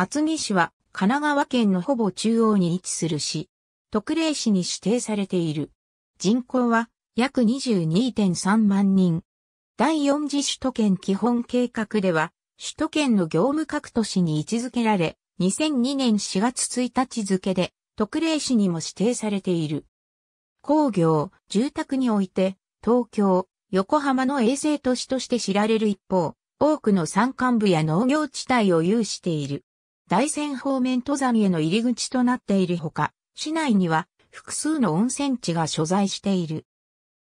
厚木市は神奈川県のほぼ中央に位置する市。特例市に指定されている。人口は約22.3万人。第4次首都圏基本計画では、首都圏の業務各都市に位置づけられ、2002年4月1日付で特例市にも指定されている。工業、住宅において、東京、横浜の衛星都市として知られる一方、多くの山間部や農業地帯を有している。大山方面登山への入り口となっているほか、市内には複数の温泉地が所在している。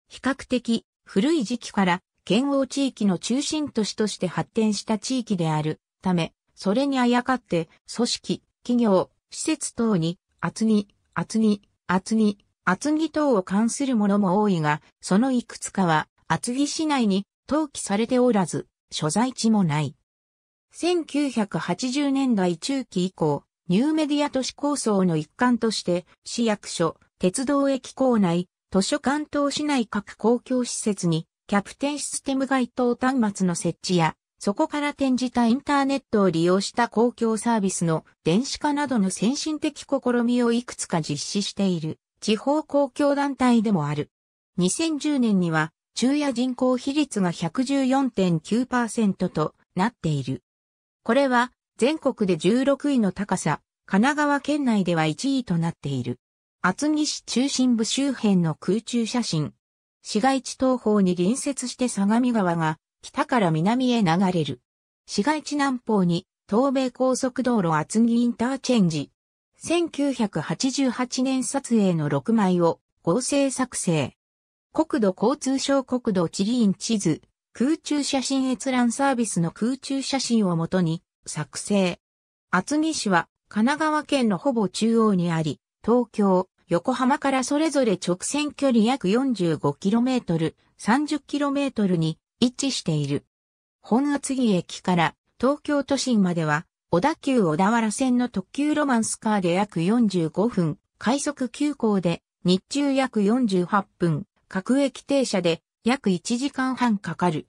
比較的古い時期から県央地域の中心都市として発展した地域であるため、それにあやかって組織、企業、施設等に厚木、厚木、厚木、厚木等を関するものも多いが、そのいくつかは厚木市内に登記されておらず、所在地もない。1980年代中期以降、ニューメディア都市構想の一環として、市役所、鉄道駅構内、図書館等市内各公共施設に、キャプテンシステム該当端末の設置や、そこから転じたインターネットを利用した公共サービスの電子化などの先進的試みをいくつか実施している地方公共団体でもある。2010年には昼夜人口比率が114.9%となっている。これは全国で16位の高さ、神奈川県内では1位となっている。厚木市中心部周辺の空中写真。市街地東方に隣接して相模川が北から南へ流れる。市街地南方に東米高速道路厚木インターチェンジ。1988年撮影の6枚を合成作成。国土交通省国土地理院地図空中写真閲覧サービスの空中写真をもとに作成。厚木市は神奈川県のほぼ中央にあり、東京、横浜からそれぞれ直線距離約 45km、30km に位置している。本厚木駅から東京都心までは、小田急小田原線の特急ロマンスカーで約45分、快速急行で日中約48分、各駅停車で約1時間半かかる。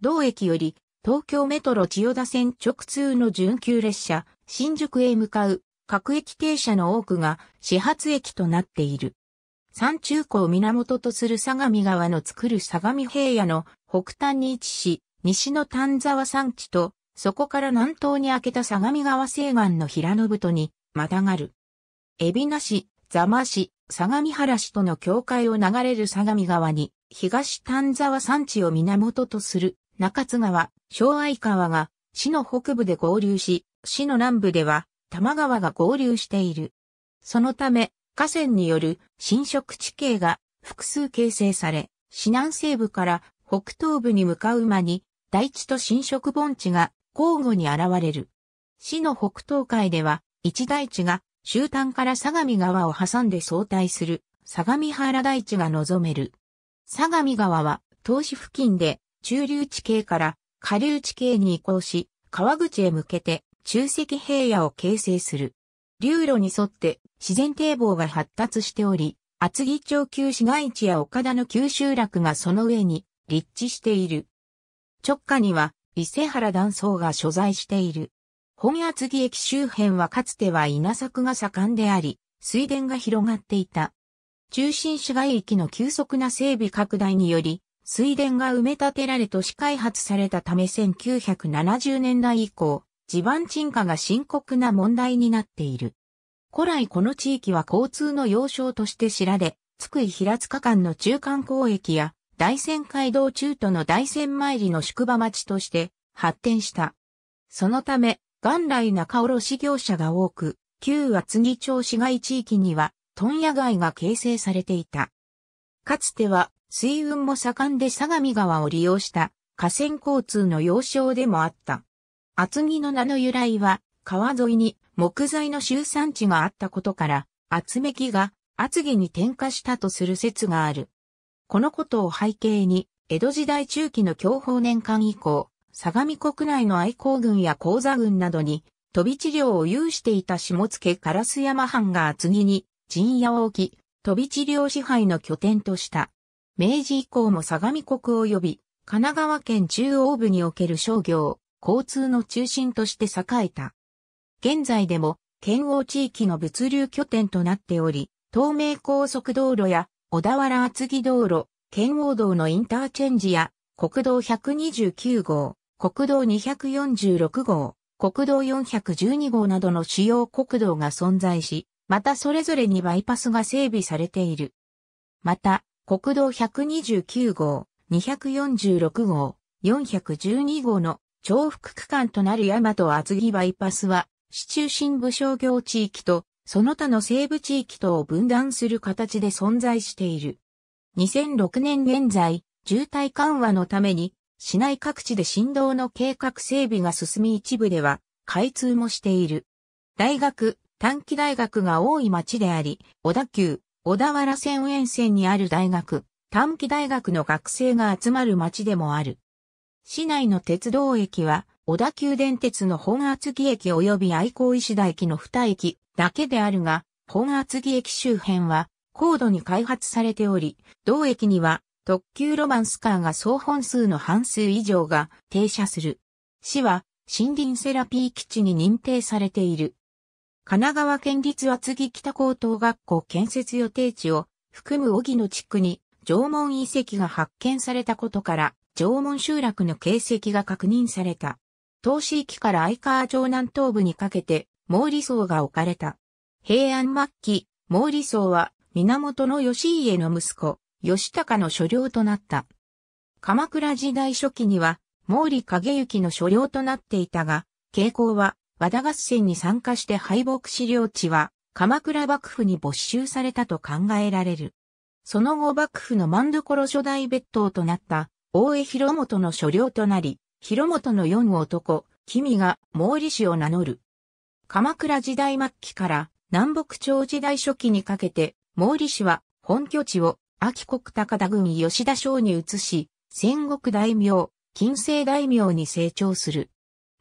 同駅より東京メトロ千代田線直通の準急列車、新宿へ向かう各駅停車の多くが始発駅となっている。山中湖を源とする相模川の作る相模平野の北端に位置し、西の丹沢山地と、そこから南東に開けた相模川西岸の平野太に、またがる。海老名市、座間市、相模原市との境界を流れる相模川に、東丹沢山地を源とする中津川、昭愛川が市の北部で合流し、市の南部では多摩川が合流している。そのため、河川による侵食地形が複数形成され、市南西部から北東部に向かう間に、大地と侵食盆地が交互に現れる。市の北東海では、一大地が終端から相模川を挟んで相対する相模原大地が望める。相模川は、東市付近で、中流地形から下流地形に移行し、川口へ向けて中石平野を形成する。流路に沿って自然堤防が発達しており、厚木町旧市街地や岡田の旧集落がその上に立地している。直下には伊勢原断層が所在している。本厚木駅周辺はかつては稲作が盛んであり、水田が広がっていた。中心市街域の急速な整備拡大により、水田が埋め立てられ都市開発されたため1970年代以降、地盤沈下が深刻な問題になっている。古来この地域は交通の要衝として知られ、津久井平塚間の中間交易や大仙街道中都の大仙参りの宿場町として発展した。そのため、元来中卸業者が多く、旧厚木町市街地域には問屋街が形成されていた。かつては水運も盛んで相模川を利用した河川交通の要衝でもあった。厚木の名の由来は川沿いに木材の集散地があったことから厚木が厚木に転化したとする説がある。このことを背景に江戸時代中期の享保年間以降、相模国内の愛好軍や鉱座軍などに飛び地領を有していた下野烏山藩が厚木に陣屋を置き、飛び地領支配の拠点とした。明治以降も相模国及び、神奈川県中央部における商業、交通の中心として栄えた。現在でも、県央地域の物流拠点となっており、東名高速道路や小田原厚木道路、県央道のインターチェンジや国道129号、国道246号、国道412号などの主要国道が存在し、またそれぞれにバイパスが整備されている。また、国道129号、246号、412号の重複区間となる大和厚木バイパスは、市中心部商業地域と、その他の西部地域とを分断する形で存在している。2006年現在、渋滞緩和のために、市内各地で振動の計画整備が進み一部では、開通もしている。大学、短期大学が多い町であり、小田急、小田原線沿線にある大学、短期大学の学生が集まる町でもある。市内の鉄道駅は、小田急電鉄の本厚木駅及び愛好石田駅の2駅だけであるが、本厚木駅周辺は高度に開発されており、同駅には特急ロマンスカーが総本数の半数以上が停車する。市は森林セラピー基地に認定されている。神奈川県立厚木北高等学校建設予定地を含む荻野地区に縄文遺跡が発見されたことから縄文集落の形跡が確認された。東市域から相川城南東部にかけて毛利層が置かれた。平安末期、毛利層は源義家の息子、義高の所領となった。鎌倉時代初期には毛利景行の所領となっていたが、傾向は和田合戦に参加して敗北資料地は、鎌倉幕府に没収されたと考えられる。その後幕府の万所初代別当となった大江広元の所領となり、広元の四男、君が毛利氏を名乗る。鎌倉時代末期から南北朝時代初期にかけて、毛利氏は本拠地を秋国高田郡吉田省に移し、戦国大名、近世大名に成長する。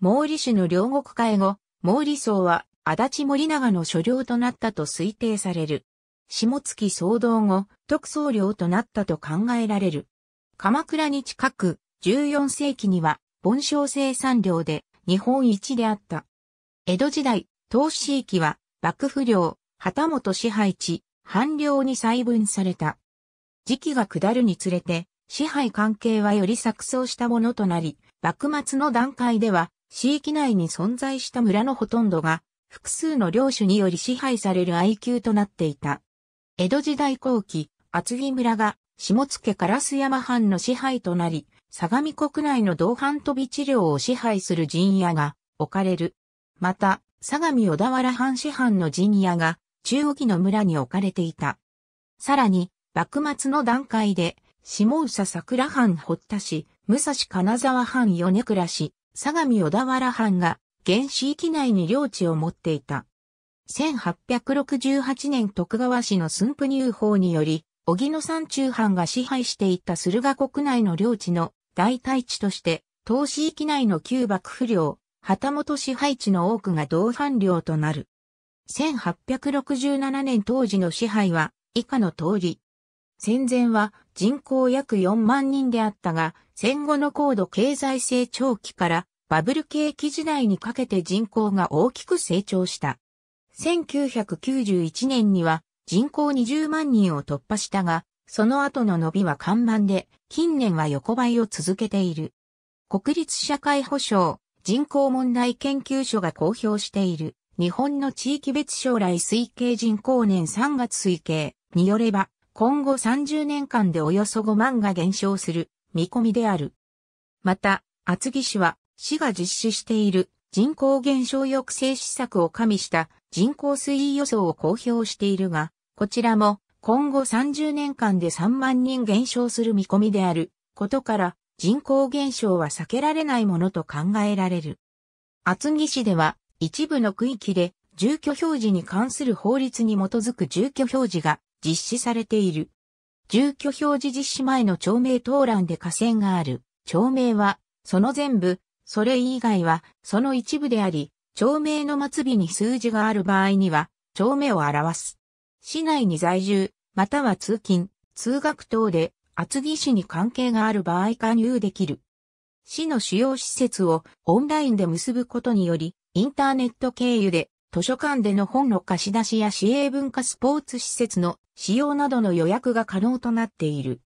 毛利氏の両国会後、毛利僧は足立森長の所領となったと推定される。下月騒動後、特総領となったと考えられる。鎌倉に近く、14世紀には、盆昇生産量で日本一であった。江戸時代、東市域は、幕府領、旗本支配地、藩領に細分された。時期が下るにつれて、支配関係はより錯綜したものとなり、幕末の段階では、市域内に存在した村のほとんどが、複数の領主により支配される愛宮となっていた。江戸時代後期、厚木村が、下野烏山藩の支配となり、相模国内の同藩飛び治療を支配する陣屋が置かれる。また、相模小田原藩市藩の陣屋が中央の村に置かれていた。さらに、幕末の段階で、下佐桜藩堀田市、武蔵金沢藩米倉市、相模小田原藩が原市域内に領地を持っていた。1868年徳川氏の寸布入法により、小木野山中藩が支配していた駿河国内の領地の代替地として、東市域内の旧幕府領、旗本支配地の多くが同藩領となる。1867年当時の支配は、以下の通り、戦前は人口約4万人であったが、戦後の高度経済成長期からバブル景気時代にかけて人口が大きく成長した。1991年には人口20万人を突破したが、その後の伸びは看板で、近年は横ばいを続けている。国立社会保障人口問題研究所が公表している日本の地域別将来推計人口年3月推計によれば、今後30年間でおよそ5万が減少する見込みである。また、厚木市は市が実施している人口減少抑制施策を加味した人口推移予想を公表しているが、こちらも今後30年間で3万人減少する見込みであることから人口減少は避けられないものと考えられる。厚木市では一部の区域で住居表示に関する法律に基づく住居表示が実施されている。住居表示実施前の町名登欄で河川がある。町名は、その全部、それ以外は、その一部であり、町名の末尾に数字がある場合には、町名を表す。市内に在住、または通勤、通学等で、厚木市に関係がある場合加入できる。市の主要施設をオンラインで結ぶことにより、インターネット経由で図書館での本の貸し出しや市営文化スポーツ施設の使用などの予約が可能となっている。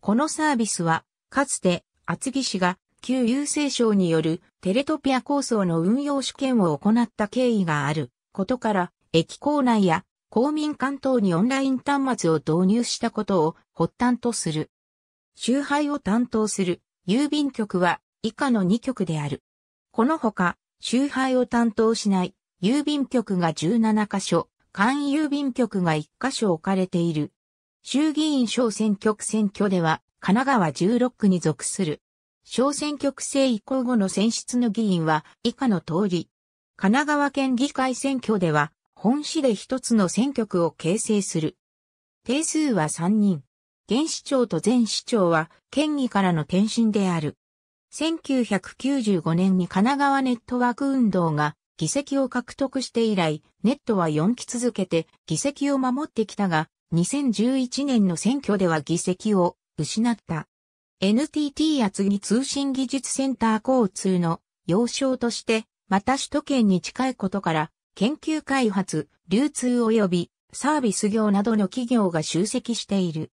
このサービスは、かつて厚木市が旧郵政省によるテレトピア構想の運用試験を行った経緯があることから、駅構内や公民館等にオンライン端末を導入したことを発端とする。集配を担当する郵便局は以下の2局である。このほか、集配を担当しない郵便局が17カ所、易郵便局が一箇所置かれている。衆議院小選挙区選挙では、神奈川16区に属する。小選挙区制移行後の選出の議員は以下の通り。神奈川県議会選挙では、本市で一つの選挙区を形成する。定数は3人。現市長と前市長は、県議からの転身である。1995年に神奈川ネットワーク運動が議席を獲得して以来、ネットは4期続けて議席を守ってきたが、2011年の選挙では議席を失った。NTT 厚木通信技術センター交通の要衝として、また首都圏に近いことから、研究開発、流通及びサービス業などの企業が集積している。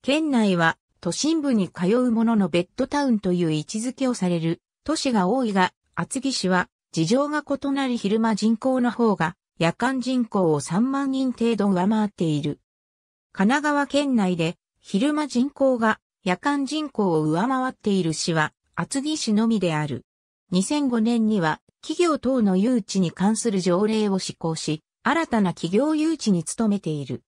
県内は都心部に通うもののベッドタウンという位置づけをされる都市が多いが、厚木市は事情が異なり昼間人口の方が夜間人口を3万人程度上回っている。神奈川県内で昼間人口が夜間人口を上回っている市は厚木市のみである。2005年には企業等の誘致に関する条例を施行し、新たな企業誘致に努めている。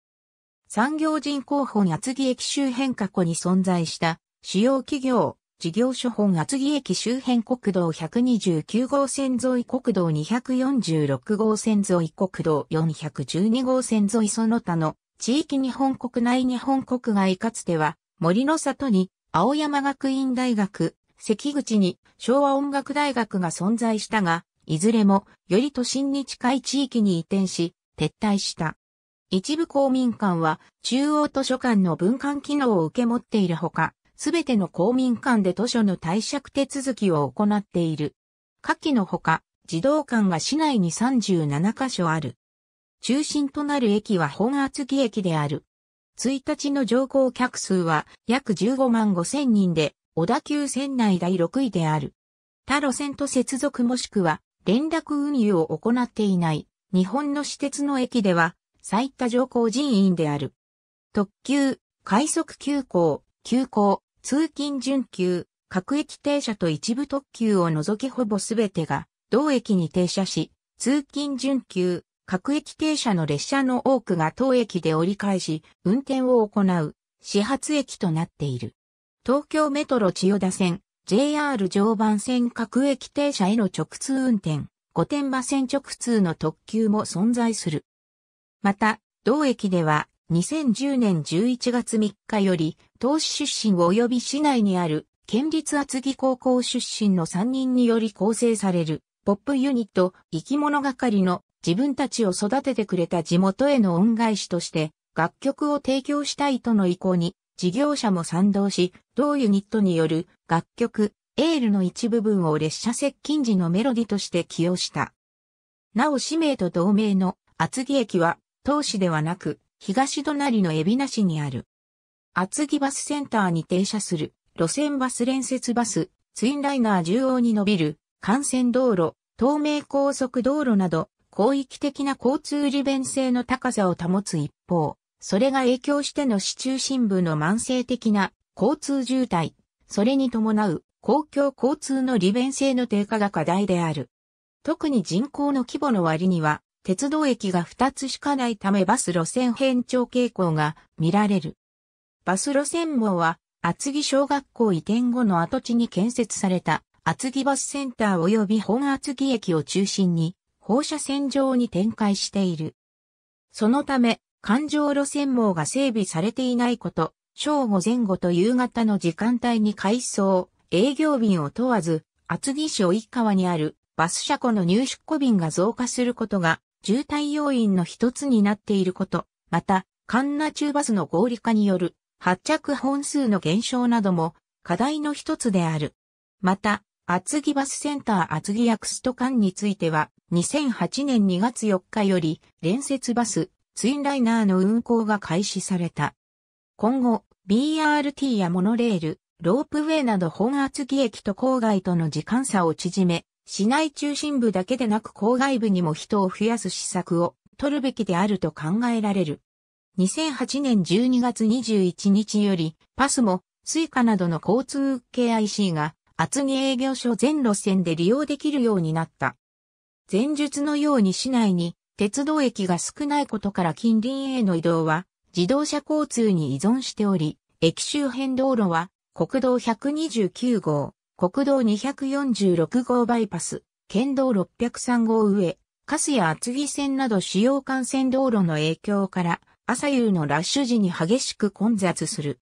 産業人口本厚木駅周辺過去に存在した主要企業事業所本厚木駅周辺国道129号線沿い国道246号線沿い国道412号線沿いその他の地域日本国内日本国外かつては森の里に青山学院大学、関口に昭和音楽大学が存在したが、いずれもより都心に近い地域に移転し撤退した。一部公民館は中央図書館の文館機能を受け持っているほか、すべての公民館で図書の貸借手続きを行っている。下記のほか、児童館が市内に37カ所ある。中心となる駅は本厚木駅である。1日の乗降客数は約15万5千人で、小田急線内第6位である。他路線と接続もしくは連絡運輸を行っていない日本の私鉄の駅では最多乗降人員である。特急、快速急行、急行、通勤準急、各駅停車と一部特急を除きほぼすべてが、同駅に停車し、通勤準急、各駅停車の列車の多くが当駅で折り返し、運転を行う、始発駅となっている。東京メトロ千代田線、JR 常磐線各駅停車への直通運転、御殿場線直通の特急も存在する。また、同駅では、2010年11月3日より、投市出身及び市内にある県立厚木高校出身の3人により構成されるポップユニット生き物係の自分たちを育ててくれた地元への恩返しとして楽曲を提供したいとの意向に事業者も賛同し、同ユニットによる楽曲エールの一部分を列車接近時のメロディとして起用した。なお氏名と同名の厚木駅は、東市ではなく、東隣の海老名市にある。厚木バスセンターに停車する、路線バス連接バス、ツインライナー中央に伸びる、幹線道路、東名高速道路など、広域的な交通利便性の高さを保つ一方、それが影響しての市中心部の慢性的な交通渋滞、それに伴う公共交通の利便性の低下が課題である。特に人口の規模の割には、鉄道駅が2つしかないためバス路線変調傾向が見られる。バス路線網は、厚木小学校移転後の跡地に建設された厚木バスセンター及び本厚木駅を中心に放射線上に展開している。そのため、環状路線網が整備されていないこと、正午前後と夕方の時間帯に改装、営業便を問わず、厚木市及川にあるバス車庫の入出庫便が増加することが、渋滞要因の一つになっていること、また、関那中バスの合理化による発着本数の減少なども課題の一つである。また、厚木バスセンター厚木ヤクスト間については、2008年2月4日より、連接バス、ツインライナーの運行が開始された。今後、BRT やモノレール、ロープウェイなど本厚木駅と郊外との時間差を縮め、市内中心部だけでなく郊外部にも人を増やす施策を取るべきであると考えられる。2008年12月21日より、パスも、スイカなどの交通系 IC が、厚木営業所全路線で利用できるようになった。前述のように市内に、鉄道駅が少ないことから近隣への移動は、自動車交通に依存しており、駅周辺道路は、国道129号、国道246号バイパス、県道603号上、カスや厚木線など主要幹線道路の影響から、朝夕のラッシュ時に激しく混雑する。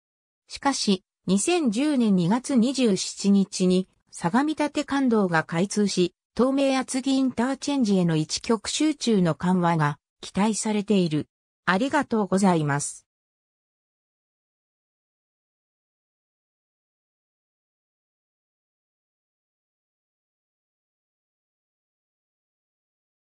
しかし、2010年2月27日に、相模立感動が開通し、東名厚木インターチェンジへの一極集中の緩和が期待されている。ありがとうございます。